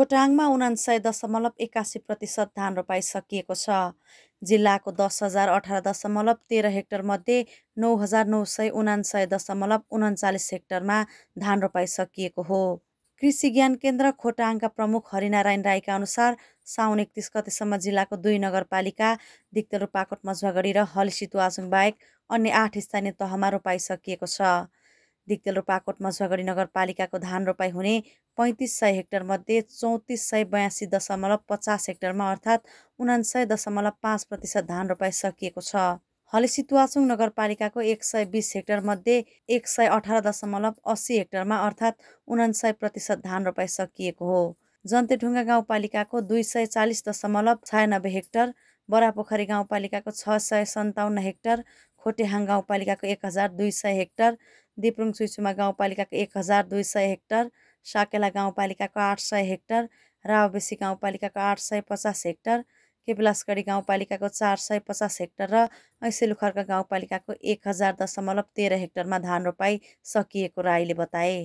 खोटाङमा उनान्सय दशमलव एकासी प्रतिशत धान रोपाइ सकिएको छ जिल्लाको दस हजार अठार दशमलव तेह्र हेक्टरमध्ये नौ हजार नौ सय उनान्सय दशमलव उन्चालिस हेक्टरमा धान रोपाइ सकिएको हो कृषि ज्ञान केन्द्र खोटाङका प्रमुख हरिनारायण राईका अनुसार साउन एकतिस गतेसम्म जिल्लाको दुई नगरपालिका दिक्तरू रूपाकोट मझुवागढी र हलिसी बाहेक अन्य आठ स्थानीय तहमा रोपाइ सकिएको छ दिक्तेल रोपाकोटमा झगडी नगरपालिकाको धान रोपाई हुने पैँतिस सय हेक्टरमध्ये चौतिस सय बयासी दशमलव पचास हेक्टरमा अर्थात् उनान्सय दशमलव पाँच प्रतिशत धान रोपाइ सकिएको छ हलेसितुवाचुङ नगरपालिकाको एक सय बिस हेक्टरमध्ये एक सय अठार दशमलव अस्सी हेक्टरमा अर्थात् उनान्सय प्रतिशत धान रोपाइ सकिएको हो जन्तेढुङ्गा गाउँपालिकाको दुई सय चालिस दशमलव छयानब्बे हेक्टर बरापोखरी गाउँपालिकाको छ सय सन्ताउन्न हेक्टर खोटेहाङ गाउँपालिकाको एक हजार दुई सय हेक्टर दिप्रुङ चुइचुमा गाउँपालिकाको एक हजार दुई सय हेक्टर साकेला गाउँपालिकाको आठ सय हेक्टर रावबेसी गाउँपालिकाको आठ सय पचास हेक्टर केपलासगढी गाउँपालिकाको चार सय पचास हेक्टर र ऐसेलुखर्का गाउँपालिकाको एक हजार दशमलव तेह्र हेक्टरमा धान रोपाई सकिएको राईले बताए